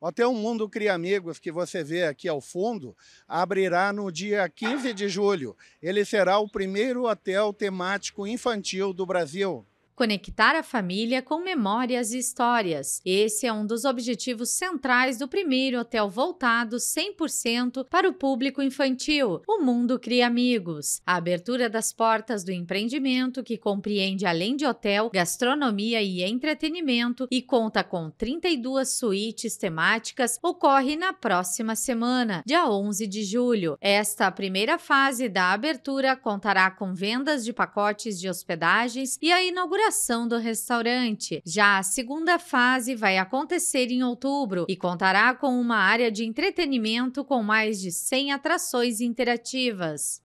O Hotel Mundo Cria Amigos, que você vê aqui ao fundo, abrirá no dia 15 de julho. Ele será o primeiro hotel temático infantil do Brasil conectar a família com memórias e histórias. Esse é um dos objetivos centrais do primeiro hotel voltado 100% para o público infantil, O Mundo Cria Amigos. A abertura das portas do empreendimento, que compreende além de hotel, gastronomia e entretenimento e conta com 32 suítes temáticas, ocorre na próxima semana, dia 11 de julho. Esta primeira fase da abertura contará com vendas de pacotes de hospedagens e a inauguração inauguração do restaurante. Já a segunda fase vai acontecer em outubro e contará com uma área de entretenimento com mais de 100 atrações interativas.